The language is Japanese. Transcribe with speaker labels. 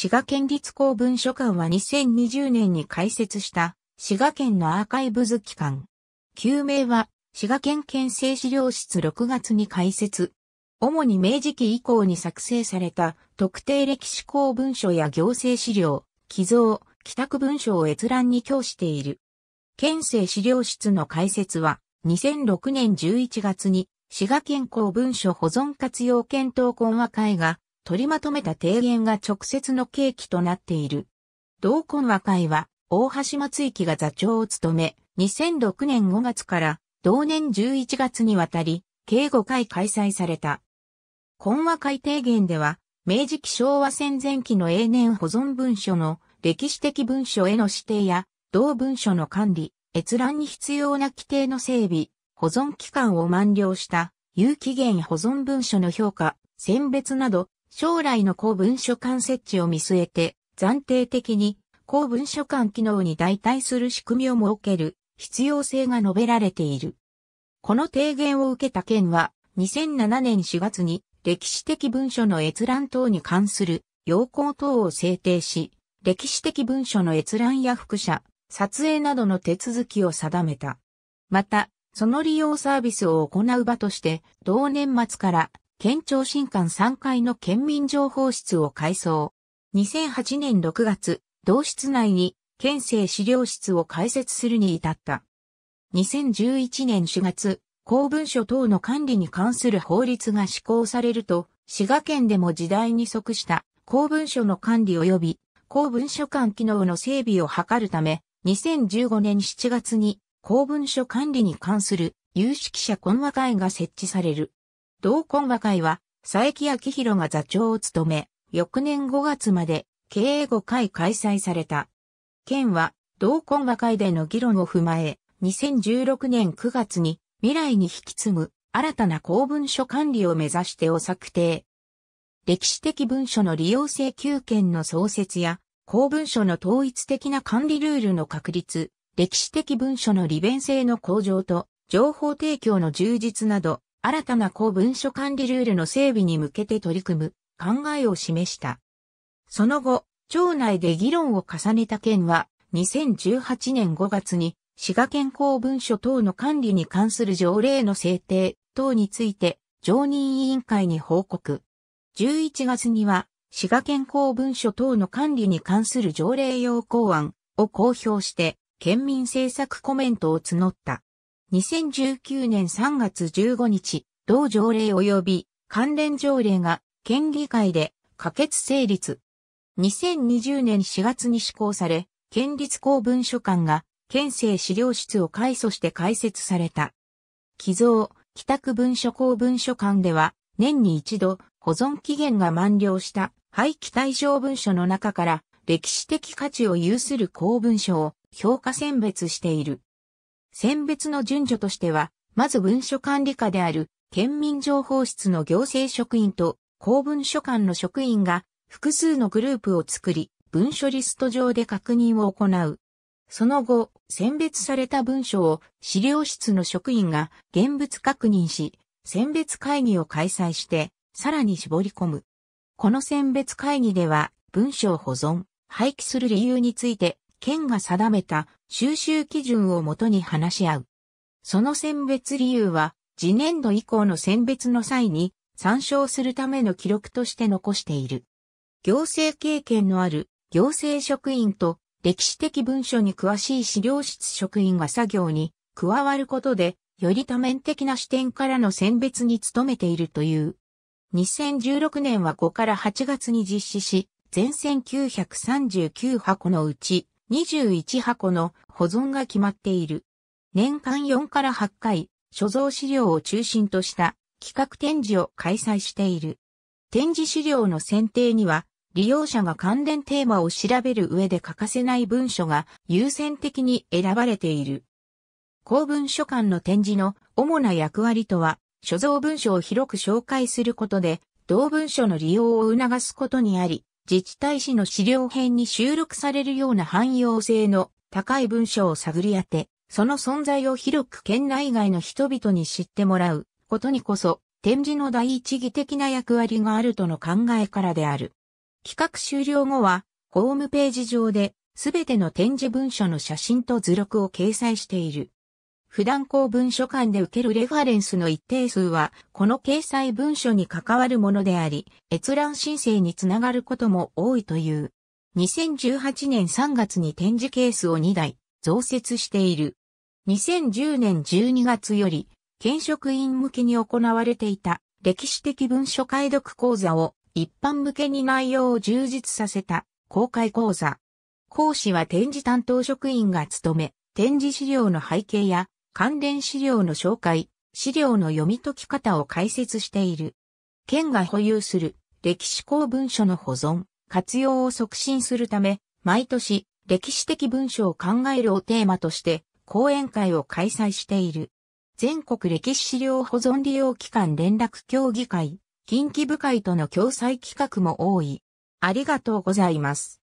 Speaker 1: 滋賀県立公文書館は2020年に開設した滋賀県のアーカイブズ機関。旧名は滋賀県県政資料室6月に開設。主に明治期以降に作成された特定歴史公文書や行政資料、寄贈、帰宅文書を閲覧に供している。県政資料室の開設は2006年11月に滋賀県公文書保存活用検討懇話会が取りまとめた提言が直接の契機となっている。同懇和会は、大橋松行が座長を務め、2006年5月から同年11月にわたり、計5回開催された。懇和会提言では、明治期昭和戦前期の永年保存文書の歴史的文書への指定や、同文書の管理、閲覧に必要な規定の整備、保存期間を満了した、有期限保存文書の評価、選別など、将来の公文書館設置を見据えて、暫定的に公文書館機能に代替する仕組みを設ける必要性が述べられている。この提言を受けた県は、2007年4月に歴史的文書の閲覧等に関する要項等を制定し、歴史的文書の閲覧や複写、撮影などの手続きを定めた。また、その利用サービスを行う場として、同年末から県庁新館3階の県民情報室を改装。2008年6月、同室内に県政資料室を開設するに至った。2011年4月、公文書等の管理に関する法律が施行されると、滋賀県でも時代に即した公文書の管理及び公文書館機能の整備を図るため、2015年7月に公文書管理に関する有識者懇話会が設置される。同婚和会は、佐伯明宏が座長を務め、翌年5月まで、経営5回開催された。県は、同婚和会での議論を踏まえ、2016年9月に、未来に引き継ぐ、新たな公文書管理を目指してを策定。歴史的文書の利用請求権の創設や、公文書の統一的な管理ルールの確立、歴史的文書の利便性の向上と、情報提供の充実など、新たな公文書管理ルールの整備に向けて取り組む考えを示した。その後、町内で議論を重ねた県は、2018年5月に、滋賀県公文書等の管理に関する条例の制定等について、常任委員会に報告。11月には、滋賀県公文書等の管理に関する条例要項案を公表して、県民政策コメントを募った。2019年3月15日、同条例及び関連条例が県議会で可決成立。2020年4月に施行され、県立公文書館が県政資料室を改祖して開設された。寄贈、帰宅文書公文書館では、年に一度保存期限が満了した廃棄対象文書の中から歴史的価値を有する公文書を評価選別している。選別の順序としては、まず文書管理課である県民情報室の行政職員と公文書館の職員が複数のグループを作り、文書リスト上で確認を行う。その後、選別された文書を資料室の職員が現物確認し、選別会議を開催して、さらに絞り込む。この選別会議では、文書を保存、廃棄する理由について県が定めた収集基準をもとに話し合う。その選別理由は、次年度以降の選別の際に参照するための記録として残している。行政経験のある行政職員と歴史的文書に詳しい資料室職員が作業に加わることで、より多面的な視点からの選別に努めているという。2016年は5から8月に実施し、全線939箱のうち21箱の保存が決まっている。年間4から8回、所蔵資料を中心とした企画展示を開催している。展示資料の選定には、利用者が関連テーマを調べる上で欠かせない文書が優先的に選ばれている。公文書館の展示の主な役割とは、所蔵文書を広く紹介することで、同文書の利用を促すことにあり、自治体史の資料編に収録されるような汎用性の高い文章を探り当て、その存在を広く県内外の人々に知ってもらうことにこそ、展示の第一義的な役割があるとの考えからである。企画終了後は、ホームページ上で、すべての展示文書の写真と図録を掲載している。普段公文書館で受けるレファレンスの一定数は、この掲載文書に関わるものであり、閲覧申請につながることも多いという。2018年3月に展示ケースを2台増設している。2010年12月より、県職員向けに行われていた歴史的文書解読講座を一般向けに内容を充実させた公開講座。講師は展示担当職員が務め、展示資料の背景や関連資料の紹介、資料の読み解き方を解説している。県が保有する歴史公文書の保存、活用を促進するため、毎年歴史的文書を考えるをテーマとして講演会を開催している。全国歴史資料保存利用機関連絡協議会、近畿部会との共催企画も多い。ありがとうございます。